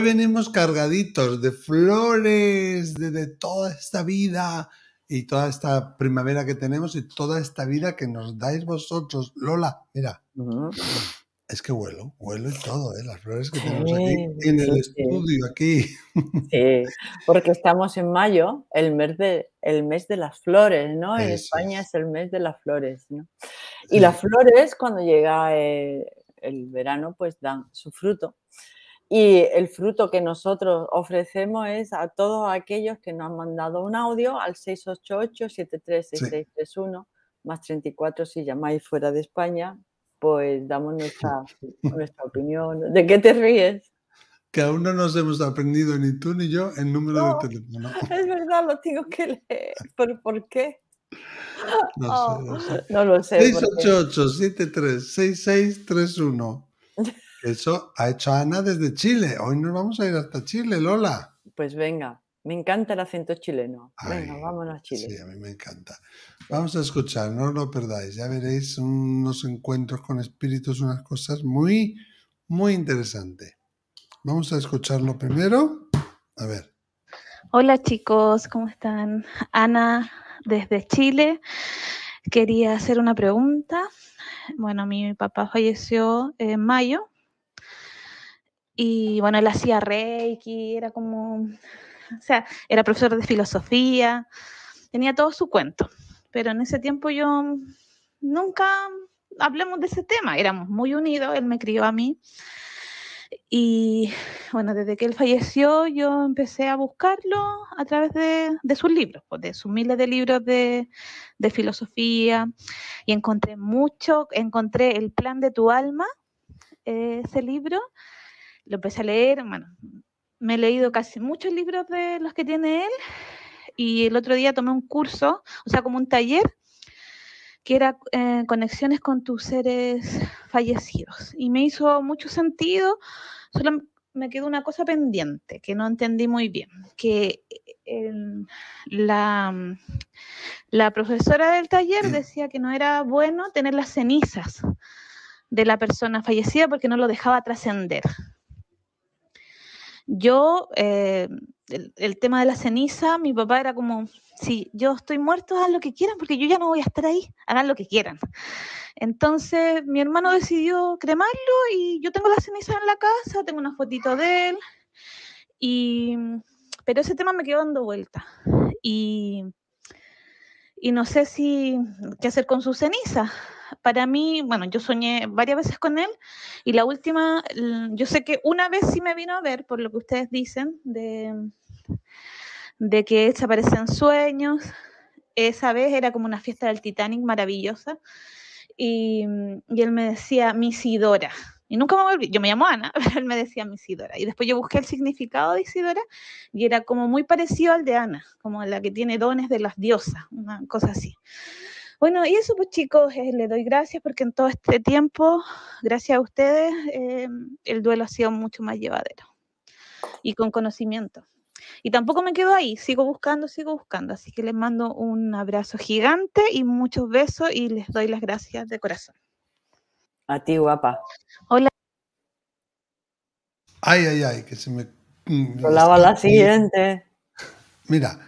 Hoy venimos cargaditos de flores, de, toda esta vida y toda esta primavera que tenemos y toda esta vida que nos dais vosotros. Lola, mira. Es que huelo, huelo y todo, ¿eh? las flores que tenemos aquí en el estudio, aquí. Sí, porque estamos en mayo, el mes de, el mes de las flores, ¿no? En España es el mes de las flores, ¿no? Y las flores, cuando llega eh, el verano, pues dan su fruto. Y el fruto que nosotros ofrecemos es a todos aquellos que nos han mandado un audio al 688-736631, más 34 si llamáis fuera de España, pues damos nuestra, nuestra opinión. ¿De qué te ríes? Que aún no nos hemos aprendido ni tú ni yo el número de teléfono. Es verdad, lo tengo que leer. ¿Pero por qué? No, ah, sé, no, sé. no lo sé. 688 736631 Eso ha hecho Ana desde Chile. Hoy nos vamos a ir hasta Chile, Lola. Pues venga, me encanta el acento chileno. Venga, vámonos a Chile. Sí, a mí me encanta. Vamos a escuchar, no os lo perdáis. Ya veréis unos encuentros con espíritus, unas cosas muy, muy interesantes. Vamos a escucharlo primero. A ver. Hola chicos, ¿cómo están? Ana desde Chile. Quería hacer una pregunta. Bueno, mi papá falleció en mayo y bueno, él hacía reiki, era como, o sea, era profesor de filosofía, tenía todo su cuento. Pero en ese tiempo yo nunca hablemos de ese tema, éramos muy unidos, él me crió a mí. Y bueno, desde que él falleció yo empecé a buscarlo a través de, sus libros, pues, de sus miles de libros de, de, filosofía y encontré mucho, encontré El plan de tu alma, eh, ese libro, lo empecé a leer, bueno, me he leído casi muchos libros de los que tiene él y el otro día tomé un curso, o sea, como un taller que era eh, conexiones con tus seres fallecidos. Y me hizo mucho sentido, solo me quedó una cosa pendiente que no entendí muy bien, que eh, la, la profesora del taller mm. decía que no era bueno tener las cenizas de la persona fallecida porque no lo dejaba trascender. Yo, eh, el, tema de la ceniza, mi papá era como, si yo estoy muerto, hagan lo que quieran, porque yo ya no voy a estar ahí, hagan lo que quieran. Entonces mi hermano decidió cremarlo y yo tengo la ceniza en la casa, tengo una fotito de él, y, pero ese tema me quedó dando vuelta. Y, y no sé si qué hacer con su ceniza para mí, bueno, yo soñé varias veces con él y la última, yo sé que una vez sí me vino a ver, por lo que ustedes dicen, de, de que se aparecen sueños. Esa vez era como una fiesta del Titanic maravillosa y, él me decía, Misidora. Y nunca me volví, yo me llamo Ana, pero él me decía Misidora. Y después yo busqué el significado de Isidora y era como muy parecido al de Ana, como la que tiene dones de las diosas, una cosa así. Bueno, y eso pues chicos, eh, les doy gracias porque en todo este tiempo, gracias a ustedes, eh, el duelo ha sido mucho más llevadero y con conocimiento. Y tampoco me quedo ahí, sigo buscando, sigo buscando. Así que les mando un abrazo gigante y muchos besos y les doy las gracias de corazón. A ti, guapa. Hola. Ay, ay, ay, que se me... hablaba mm, la siguiente. Mira.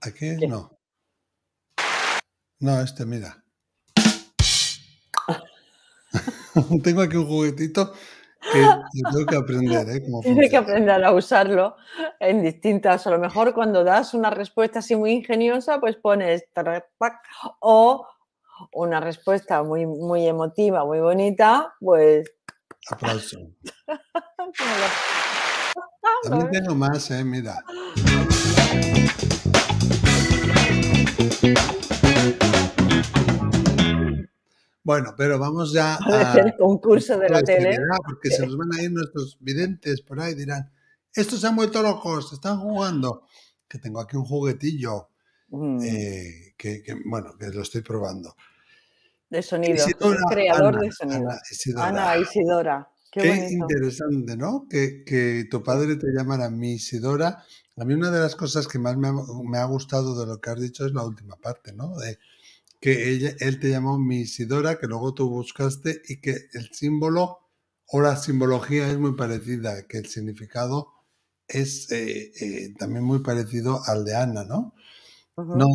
Aquí No. No, este, mira. tengo aquí un juguetito que, tengo que aprender. ¿eh? Tienes que aprender a usarlo en distintas. A lo mejor cuando das una respuesta así muy ingeniosa, pues pones o una respuesta muy, muy emotiva, muy bonita, pues. Aplauso. También tengo más, ¿eh? mira. Bueno, pero vamos ya a, a concurso de la, tele. Porque se nos van a ir nuestros videntes por ahí dirán, estos se han vuelto locos, están jugando. Que tengo aquí un juguetillo mm. eh, que, bueno, que lo estoy probando. De sonido, creador de sonido. Ana Isidora. Qué, interesante, ¿no? Que, tu padre te llamara mi Isidora. A mí una de las cosas que más me ha, gustado de lo que has dicho es la última parte, ¿no? que ella, él te llamó mi Isidora, que luego tú buscaste y que el símbolo o la simbología es muy parecida, que el significado es eh, eh, también muy parecido al de Ana, ¿no? No,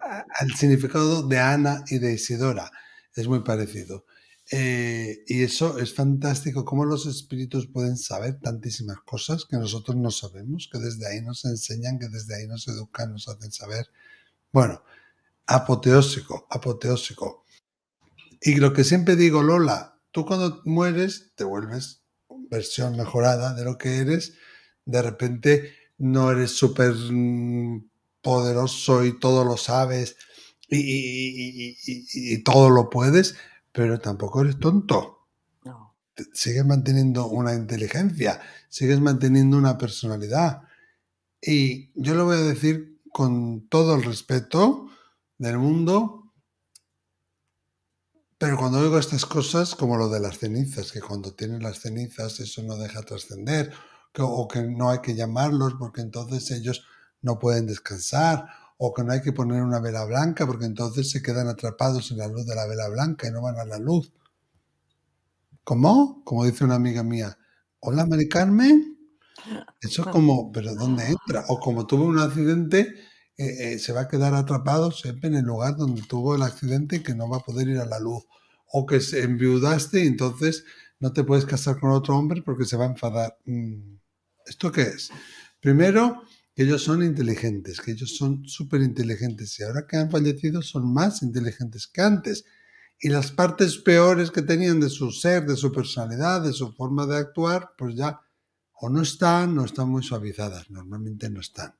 al significado de Ana y de Isidora es muy parecido. Eh, y eso es fantástico, cómo los espíritus pueden saber tantísimas cosas que nosotros no sabemos, que desde ahí nos enseñan, que desde ahí nos educan, nos hacen saber. Bueno, apoteósico, apoteósico. Y lo que siempre digo, Lola, tú cuando mueres te vuelves versión mejorada de lo que eres, de repente no eres súper mm, poderoso y todo lo sabes y, todo lo puedes, pero tampoco eres tonto. Sigues manteniendo una inteligencia, sigues manteniendo una personalidad. Y yo lo voy a decir con todo el respeto, del mundo. Pero cuando oigo estas cosas, como lo de las cenizas, que cuando tienen las cenizas eso no deja trascender, o que no hay que llamarlos porque entonces ellos no pueden descansar, o que no hay que poner una vela blanca porque entonces se quedan atrapados en la luz de la vela blanca y no van a la luz. ¿Cómo? Como dice una amiga mía, hola Mari Carmen. Eso es ah. como, pero ¿dónde entra? O como tuve un accidente eh, eh, se va a quedar atrapado siempre en el lugar donde tuvo el accidente y que no va a poder ir a la luz. O que se enviudaste y entonces no te puedes casar con otro hombre porque se va a enfadar. Mm, ¿Esto qué es? Primero, que ellos son inteligentes, que ellos son súper inteligentes y ahora que han fallecido son más inteligentes que antes. Y las partes peores que tenían de su ser, de su personalidad, de su forma de actuar, pues ya o no están, no están muy suavizadas, normalmente no están.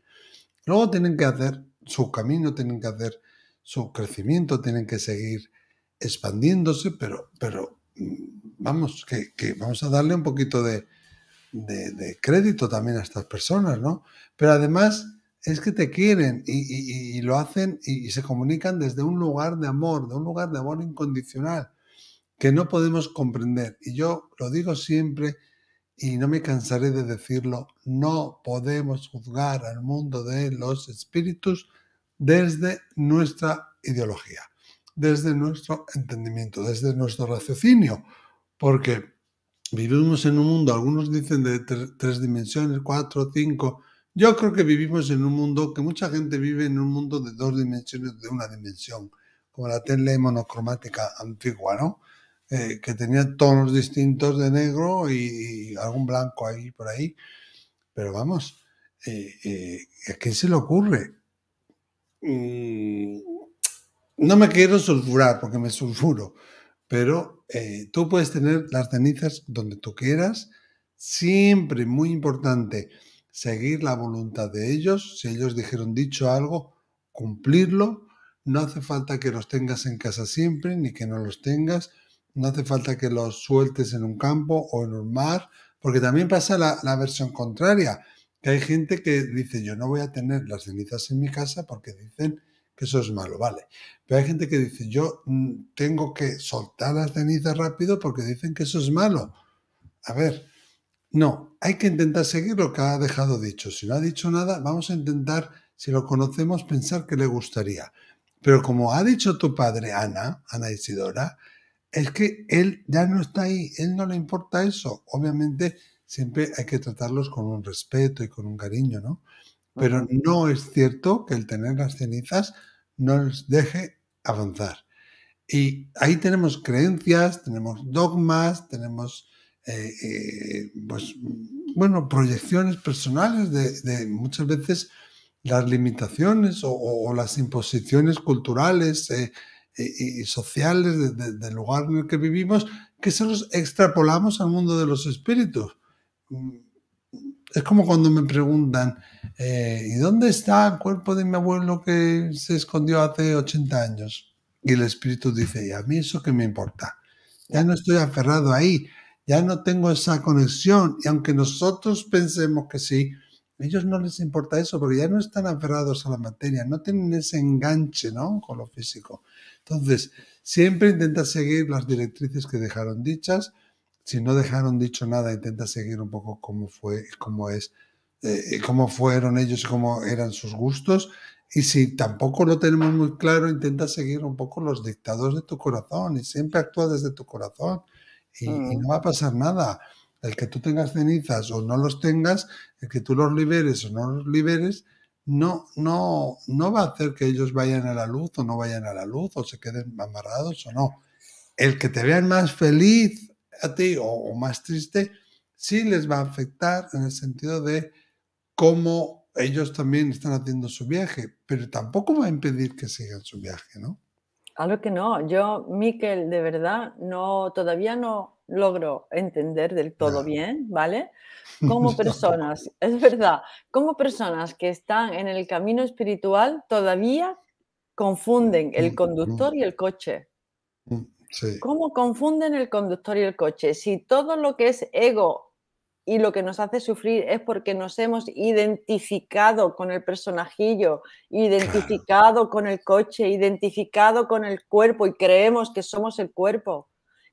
Luego tienen que hacer su camino, tienen que hacer su crecimiento, tienen que seguir expandiéndose, pero, pero mm, vamos, que, vamos a darle un poquito de, crédito también a estas personas, ¿no? Pero además es que te quieren y, lo hacen y, y, se comunican desde un lugar de amor, de un lugar de amor incondicional que no podemos comprender. Y yo lo digo siempre y no me cansaré de decirlo, no podemos juzgar al mundo de los espíritus desde nuestra ideología, desde nuestro entendimiento, desde nuestro raciocinio, porque vivimos en un mundo, algunos dicen de tres, dimensiones, cuatro, cinco, yo creo que vivimos en un mundo que mucha gente vive en un mundo de dos dimensiones, de una dimensión, como la tele monocromática antigua, ¿no? Eh, que tenía tonos distintos de negro y, algún blanco ahí por ahí. Pero vamos, eh, eh ¿a qué se le ocurre? Mm, no me quiero sulfurar porque me sulfuro, pero eh, tú puedes tener las cenizas donde tú quieras, siempre muy importante seguir la voluntad de ellos, si ellos dijeron dicho algo, cumplirlo, no hace falta que los tengas en casa siempre ni que no los tengas, no hace falta que los sueltes en un campo o en un mar, porque también pasa la, la versión contraria, que hay gente que dice yo no voy a tener las cenizas en mi casa porque dicen que eso es malo, vale. Pero hay gente que dice yo mm, tengo que soltar las cenizas rápido porque dicen que eso es malo. A ver, no, hay que intentar seguir lo que ha dejado dicho. Si no ha dicho nada, vamos a intentar, si lo conocemos, pensar que le gustaría. Pero como ha dicho tu padre, Ana, Ana Isidora, es que él ya no está ahí, él no le importa eso. Obviamente siempre hay que tratarlos con un respeto y con un cariño, ¿no? Pero no es cierto que el tener las cenizas nos deje avanzar. Y ahí tenemos creencias, tenemos dogmas, tenemos, eh, eh, pues, bueno, proyecciones personales de, muchas veces las limitaciones o, las imposiciones culturales. Eh, y, sociales del lugar en el que vivimos, que se los extrapolamos al mundo de los espíritus. Mm, es como cuando me preguntan, eh, ¿y dónde está el cuerpo de mi abuelo que se escondió hace 80 años? Y el espíritu dice, ¿y a mí eso qué me importa? Ya no estoy aferrado ahí, ya no tengo esa conexión. Y aunque nosotros pensemos que sí, ellos no les importa eso porque ya no están aferrados a la materia, no tienen ese enganche ¿no? con lo físico. Entonces, siempre intenta seguir las directrices que dejaron dichas. Si no dejaron dicho nada, intenta seguir un poco cómo fue, cómo es, eh, cómo fueron ellos, y cómo eran sus gustos. Y si tampoco lo tenemos muy claro, intenta seguir un poco los dictados de tu corazón y siempre actúa desde tu corazón y mm. no va a pasar nada. El que tú tengas cenizas o no los tengas, el que tú los liberes o no los liberes, no, no, no va a hacer que ellos vayan a la luz o no vayan a la luz o se queden amarrados o no. El que te vean más feliz a ti o, más triste, sí les va a afectar en el sentido de cómo ellos también están haciendo su viaje, pero tampoco va a impedir que sigan su viaje, ¿no? Algo que no. Yo, Miquel, de verdad, no, todavía no, logro entender del todo bien, ¿vale? Como personas, es verdad, como personas que están en el camino espiritual todavía confunden el mm, mm, mm. conductor y el coche. Sí. ¿Cómo confunden el conductor y el coche? Si todo lo que es ego y lo que nos hace sufrir es porque nos hemos identificado con el personajillo, identificado con el coche, identificado con el cuerpo y creemos que somos el cuerpo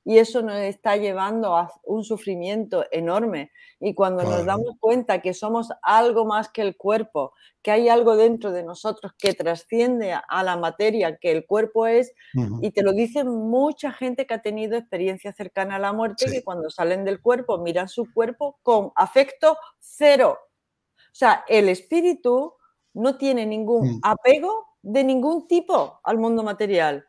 y eso nos está llevando a un sufrimiento enorme. Y cuando nos damos cuenta que somos algo más que el cuerpo, que hay algo dentro de nosotros que trasciende a la materia que el cuerpo es, y te lo dicen mucha gente que ha tenido experiencia cercana a la muerte, que cuando salen del cuerpo miran su cuerpo con afecto cero. O sea, el espíritu no tiene ningún mm. apego de ningún tipo al mundo material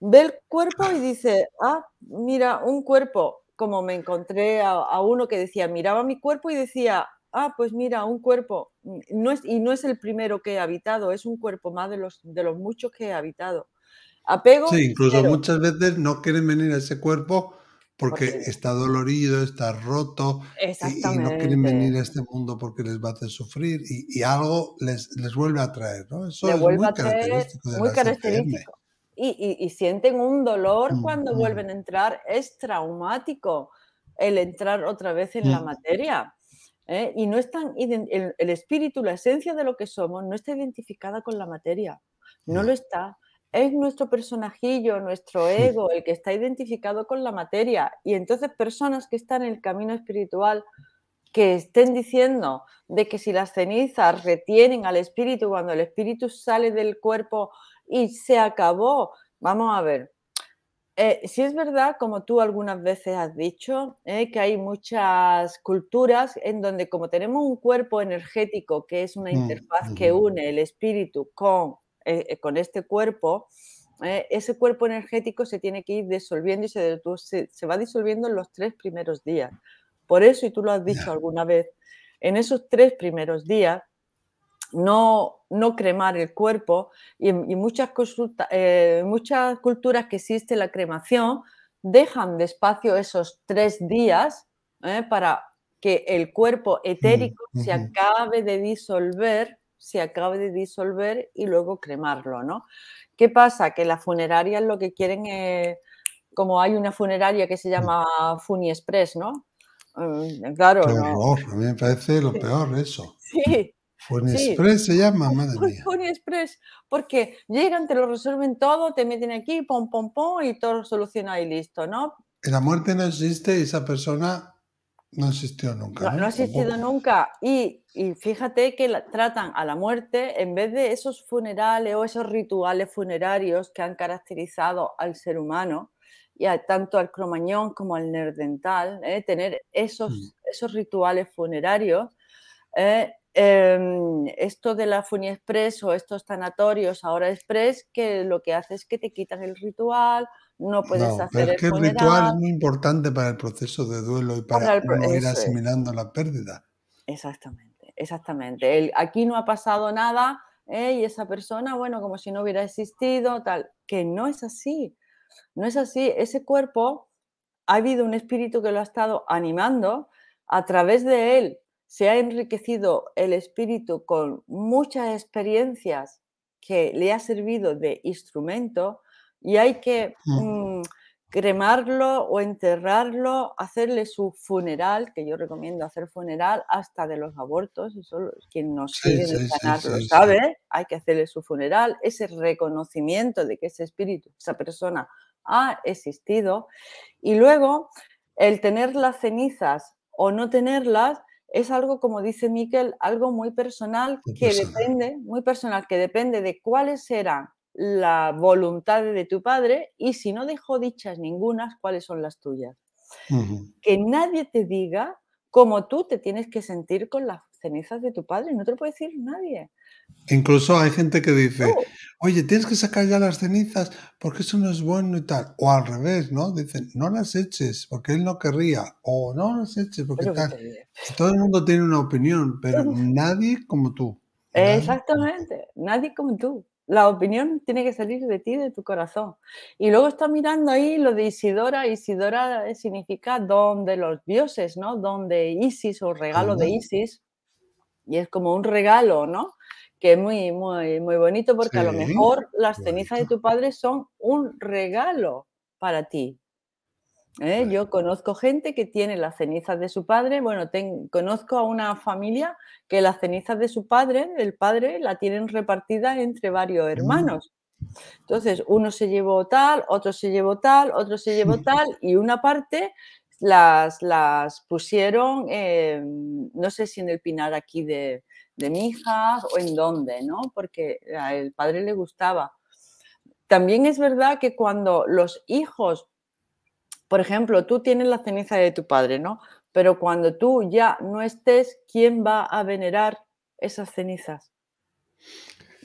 ve el cuerpo y dice, ah, mira, un cuerpo, como me encontré a, uno que decía, miraba mi cuerpo y decía, ah, pues mira, un cuerpo, no es, y no es el primero que he habitado, es un cuerpo más de los, de los muchos que he habitado. Apego. Sí, incluso muchas veces no quieren venir a ese cuerpo porque, está dolorido, está roto y, no quieren venir a este mundo porque les va a hacer sufrir y, algo les, vuelve a traer, ¿no? Eso es muy característico de muy característico y, sienten un dolor mm, cuando mm. vuelven a entrar. Es traumático el entrar otra vez en la mm. materia. ¿eh? Y no están el, el espíritu, la esencia de lo que somos, no está identificada con la materia. No lo está es nuestro personajillo, nuestro ego, el que está identificado con la materia. Y entonces personas que están en el camino espiritual, que estén diciendo de que si las cenizas retienen al espíritu, cuando el espíritu sale del cuerpo, y se acabó. Vamos a ver. Eh, si es verdad, como tú algunas veces has dicho, eh, que hay muchas culturas en donde como tenemos un cuerpo energético que es una mm, interfaz que une el espíritu con, eh, con este cuerpo, ese cuerpo energético se tiene que ir disolviendo y se, se, va disolviendo en los tres primeros días. Por eso, y tú lo has dicho alguna vez, en esos tres primeros días no, no cremar el cuerpo y, muchas, eh, muchas culturas que existe la cremación dejan despacio esos tres días ¿eh? para que el cuerpo etérico se acabe de disolver, se acabe de disolver y luego cremarlo, ¿no? ¿Qué pasa? Que las funerarias lo que quieren como hay una funeraria que se llama Funi Express, ¿no? Mm, claro. a mí me parece lo peor eso. Pony Express se llama, madre mía. Pony Express, porque llegan, te lo resuelven todo, te meten aquí, pom, pom, pom, y todo soluciona y listo, ¿no? La muerte no existe y esa persona no existió nunca. No, ha existido nunca. Y, y, fíjate que la, tratan a la muerte en vez de esos funerales o esos rituales funerarios que han caracterizado al ser humano, y tanto al cromañón como al nerdental, ¿eh? tener esos, esos rituales funerarios ¿eh? Em, esto de la Funia Express o estos tanatorios ahora Express, que lo que hace es que te quitan el ritual, no puedes hacer es que el ritual es muy importante para el proceso de duelo y para, ir asimilando la pérdida. Exactamente, exactamente. aquí no ha pasado nada ¿eh? y esa persona, bueno, como si no hubiera existido, tal, que no es así. No es así. Ese cuerpo ha habido un espíritu que lo ha estado animando a través de él se ha enriquecido el espíritu con muchas experiencias que le ha servido de instrumento y hay que mm, cremarlo o enterrarlo, hacerle su funeral, que yo recomiendo hacer funeral hasta de los abortos, eso quien nos sigue en lo sabe, hay que hacerle su funeral, ese reconocimiento de que ese espíritu, esa persona ha existido y luego el tener las cenizas o no tenerlas es algo, como dice Miquel, algo muy personal, que depende, muy personal, que depende de cuáles eran la voluntad de tu padre y si no dejó dichas ningunas, cuáles son las tuyas. Que nadie te diga cómo tú te tienes que sentir con la cenizas de tu padre, no te lo puede decir nadie. Incluso hay gente que dice, oh. oye, tienes que sacar ya las cenizas porque eso no es bueno y tal. O al revés, ¿no? Dicen, no las eches porque él no querría. O no las eches porque tal. Todo el mundo tiene una opinión, pero nadie como tú. Exactamente, nadie como tú. La opinión tiene que salir de ti, de tu corazón. Y luego está mirando ahí lo de Isidora. Isidora significa don de los dioses, ¿no? Don Isis o regalo de Isis y es como un regalo, ¿no? Que es muy, muy, muy bonito porque a lo mejor las cenizas de tu padre son un regalo para ti. ¿eh? Yo conozco gente que tiene las cenizas de su padre, bueno, conozco a una familia que las cenizas de su padre, del padre, la tienen repartida entre varios mm. hermanos. Entonces, uno se llevó tal, otro se llevó tal, otro se llevó tal, y una parte las, las pusieron, no sé si en el pinar aquí de, de hija o en dónde, ¿no? Porque al padre le gustaba. También es verdad que cuando los hijos, por ejemplo, tú tienes la ceniza de tu padre, ¿no? Pero cuando tú ya no estés, ¿quién va a venerar esas cenizas?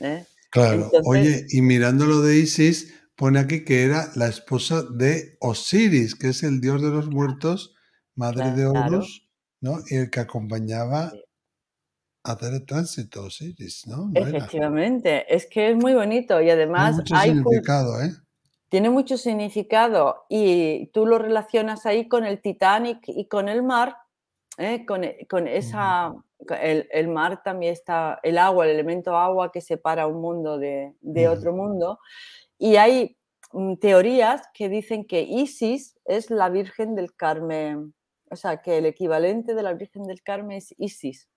¿Eh? Claro, oye, y mirando lo de Isis, pone aquí que era la esposa de Osiris, que es el dios de los muertos, madre de Horus, ¿no? Y el que acompañaba a hacer el tránsito, Osiris, ¿no? Efectivamente, es que es muy bonito y además ¿eh? Tiene mucho significado y tú lo relacionas ahí con el Titanic y con el mar, ¿eh? con, esa... El, mar también está, el agua, el elemento agua que separa un mundo de, de otro mundo. Y hay mm, teorías que dicen que Isis es la Virgen del Carmen, o sea, que el equivalente de la Virgen del Carmen es Isis,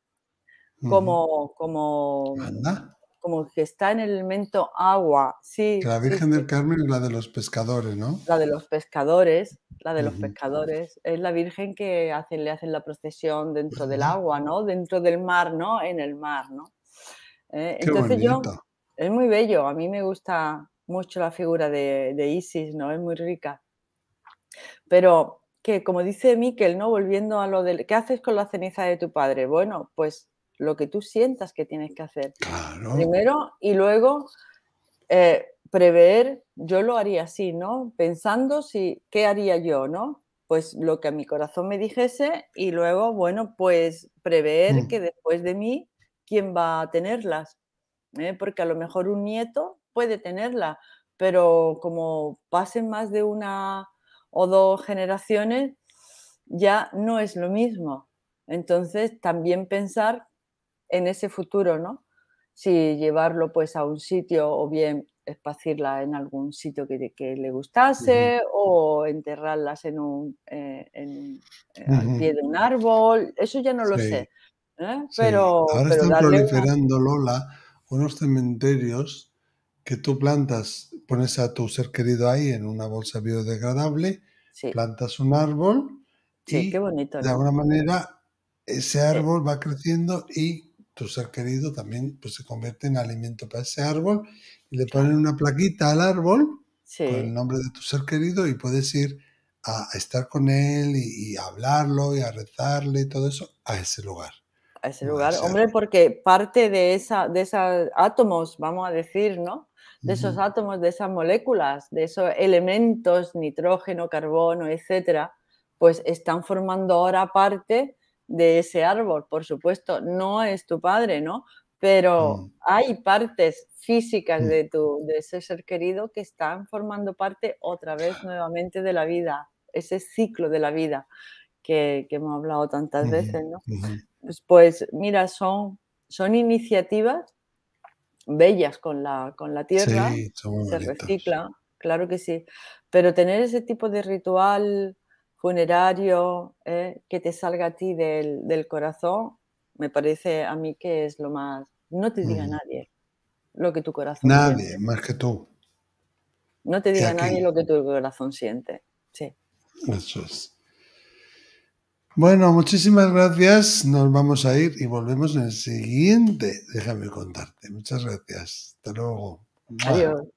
como, como, como que está en el elemento agua. Sí, la Virgen del Carmen es la de los pescadores, ¿no? La de los pescadores, la de los pescadores. Es la Virgen que hacen, le hacen la procesión dentro del agua, ¿no? Dentro del mar, ¿no? En el mar, ¿no? Eh, entonces yo... Es muy bello, a mí me gusta, mucho la figura de, Isis, ¿no? Es muy rica. Pero que, como dice Miquel, ¿no? Volviendo a lo del, ¿qué haces con la ceniza de tu padre? Bueno, pues lo que tú sientas que tienes que hacer. Primero y luego eh, prever, yo lo haría así, ¿no? Pensando si, ¿qué haría yo, no? Pues lo que a mi corazón me dijese y luego, bueno, pues prever mm. que después de mí, ¿quién va a tenerlas? ¿Eh? Porque a lo mejor un nieto puede tenerla, pero como pasen más de una o dos generaciones, ya no es lo mismo. Entonces, también pensar en ese futuro, ¿no? Si llevarlo pues a un sitio o bien esparcirla en algún sitio que, le gustase o enterrarlas en un eh, eh, al pie de un árbol, eso ya no lo sé. ¿eh? Ahora están proliferando, Lola, unos cementerios que tú plantas, pones a tu ser querido ahí en una bolsa biodegradable, plantas un árbol. y De alguna manera, ese árbol va creciendo y tu ser querido también pues, se convierte en alimento para ese árbol y le ponen una plaquita al árbol con el nombre de tu ser querido y puedes ir a estar con él y, a hablarlo y a rezarle y todo eso a ese lugar ese lugar. Hombre, porque parte de, esa, de esos átomos, vamos a decir, ¿no? De esos átomos, de esas moléculas, de esos elementos, nitrógeno, carbono, etcétera, pues están formando ahora parte de ese árbol. Por supuesto, no es tu padre, ¿no? Pero mm. hay partes físicas mm. de, tu, de ese ser querido que están formando parte otra vez nuevamente de la vida, ese ciclo de la vida que, que hemos hablado tantas veces, ¿no? Pues, pues, mira, son, son iniciativas bellas con la, con la tierra, se recicla, claro que sí, pero tener ese tipo de ritual funerario eh, que te salga a ti del, corazón, me parece a mí que es lo más, no te diga nadie lo que tu corazón Nadie, más que tú. No te diga nadie lo que tu corazón siente, sí. Eso es. Bueno, muchísimas gracias. Nos vamos a ir y volvemos en el siguiente. Déjame contarte. Muchas gracias. Hasta luego. Adiós.